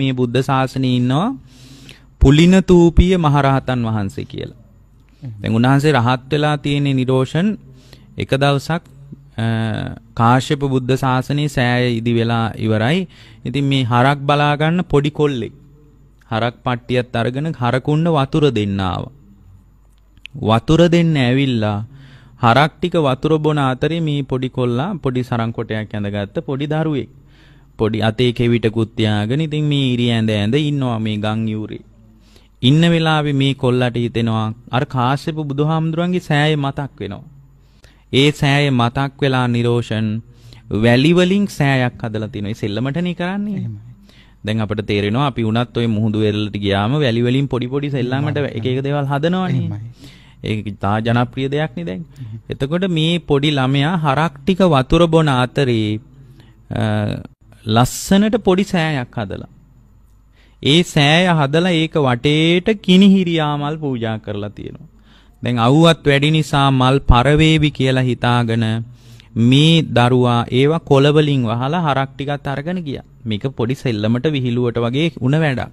මේ බුද්ධ ශාසනයේ ඉන්නවා පුලින තූපිය මහරහතන් වහන්සේ කියලා. දැන් උන්වහන්සේ රහත් වෙලා තියෙන නිරෝෂන් එක දවසක් කාශ්‍යප බුද්ධ ශාසනයේ සෑය ඉදි වෙලා ඉවරයි. ඉතින් මේ හරක් බලා ගන්න පොඩි කොල්ලෙක්. හරක් පට්ටියත් අරගෙන හරකුන්න වතුර දෙන්න වතුර දෙන්න ඇවිල්ලා හරක් ටික වතුර බොන අතරේ මේ පොඩි කොල්ලා පොඩි සරංකොටයක් ඇඳගත්ත පොඩි දරුවෙක්. පොඩි අතේ කෙවිතකුත් තියාගෙන ඉතින් මේ ඉරි ඇඳ ඇඳ ඉන්නවා මේ ගම් යූරේ. ඉන්න වෙලාවේ මේ කොල්ලට හිතෙනවා අර කාශ්‍යප බුදුහාමුදුරන්ගේ සෑය මතක් වෙනවා. ඒ සෑය මතක් වෙලා නිරෝෂන් වැලි වලින් සෑයක් හදලා තිනවා. ඒ සෙල්ලමටනේ කරන්නේ. දැන් අපිට තේරෙනවා අපි උනත් ওই මුහුදු වෙරළට ගියාම වැලි වලින් පොඩි පොඩි සෙල්ලමට එක එක දේවල් හදනවනේ. ඒක තා ජනප්‍රිය දෙයක් නේ දැන්. එතකොට මේ පොඩි ළමයා හරක් ටික වතුර බොන අතරේ ලස්සනට පොඩි සෑයක් හදලා. ඒ සෑය හදලා ඒක වටේට කිනිහිරියාමල් පූජා කරලා තියෙනවා. දැන් අවුවත් වැඩි නිසා මල් පරවේවි කියලා හිතාගෙන මේ දරුවා ඒවා කොළ වලින් වහලා හරක් ටිකක් අරගෙන ගියා. මේක පොඩි සෙල්ලමට විහිළුවට වගේ උණ වැඩක්.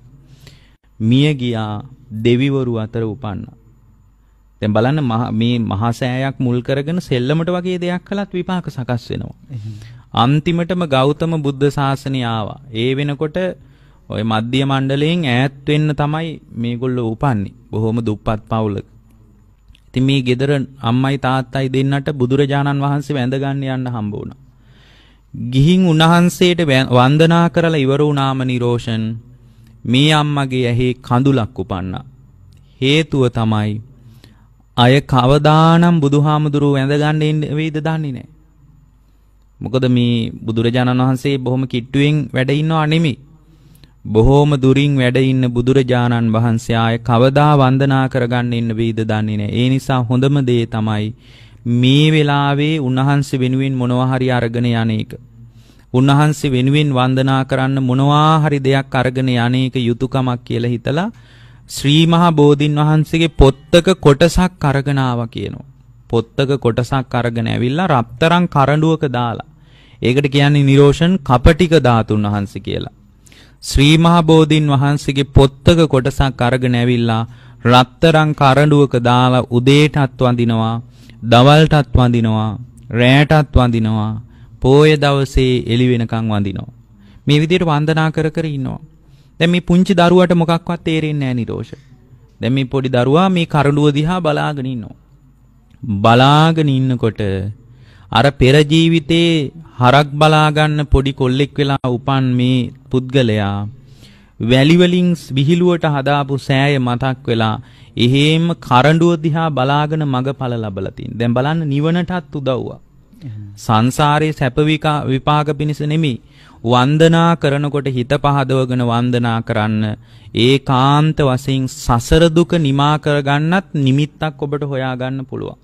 මිය ගියා දෙවිවරු අතර උපන්නා. දැන් බලන්න මේ මහා සෑයක් මුල් කරගෙන සෙල්ලමට වගේ දෙයක් කළත් විපාක සකස් වෙනවා. අන්තිමටම ගෞතම බුද්ධ ශාසනය ආවා. ඒ වෙනකොට ওই මධ්‍ය මණ්ඩලයෙන් ඈත් වෙන්න තමයි මේගොල්ලෝ උපන්නේ. බොහොම දුප්පත් පවුලක. ඉතින් මේ ගෙදර අම්මයි තාත්තයි දෙන්නට බුදුරජාණන් වහන්සේ වැඳ ගන්න යන්න හම්බ වුණා. ගිහින් උන්වහන්සේට වන්දනා කරලා ඉවර වුණාම නිරෝෂන් මේ අම්මගේ ඇහි කඳුලක් උපන්නා. හේතුව තමයි අය කවදානම් බුදුහාමුදුරුව වැඳ ගන්න වෙයිද දන්නේ නැහැ. මොකද මේ බුදුරජාණන් වහන්සේ බොහොම කිට්ටුවෙන් වැඩ ඉන්නව නෙමෙයි. බොහොම දුරින් වැඩ ඉන්න බුදුරජාණන් වහන්සේ ආයේ කවදා වන්දනා කරගන්න ඉන්න බීද දන්නේ නැහැ. ඒ නිසා හොඳම දේ තමයි මේ වෙලාවේ උන්වහන්සේ වෙනුවෙන් මොනවා හරි අරගෙන යන්නේක. උන්වහන්සේ වෙනුවෙන් වන්දනා කරන්න මොනවා හරි දෙයක් අරගෙන යන්නේක යුතුයකමක් කියලා හිතලා ශ්‍රී මහා බෝධින් වහන්සේගේ පොත්තක කොටසක් අරගෙන ආවා කියනවා. පොත්තක කොටසක් අරගෙන ඇවිල්ලා රත්තරන් කරඬුවක දාලා. ඒකට කියන්නේ නිරෝෂන් කපටික ධාතුන් වහන්සේ කියලා. ශ්‍රී මහ බෝධින් වහන්සේගේ පොත්තක කොටසක් අරගෙන ඇවිල්ලා රත්තරන් කරඬුවක දාලා උදේටත් වඳිනවා, දවල්ටත් වඳිනවා, රැයටත් වඳිනවා. පෝය දවසේ එළි වෙනකන් වඳිනවා. මේ විදිහට වන්දනා කර කර ඉන්නවා. දැන් මේ පුංචි දරුවාට මොකක්වත් තේරෙන්නේ නැහැ නිරෝෂ. දැන් මේ පොඩි දරුවා මේ කරඬුව දිහා බලාගෙන ඉන්නවා. බලාගෙන ඉන්නකොට අර පෙර ජීවිතේ හරක් බලා ගන්න පොඩි කොල්ලෙක් වෙලා උපන් මේ පුද්ගලයා වැලි වලින් විහිළුවට හදාපු සෑය මතක් වෙලා එහෙම කරඬුව දිහා බලාගෙන මගඵල ලබලා තින්. දැන් බලන්න නිවනටත් උදව්වක්. සංසාරේ සැප විපාක පිණිස නෙමෙයි. වන්දනා කරනකොට හිත පහදවගෙන වන්දනා කරන්න ඒකාන්ත වශයෙන් සසර දුක නිමා කරගන්නත් නිමිත්තක් ඔබට හොයාගන්න පුළුවන්.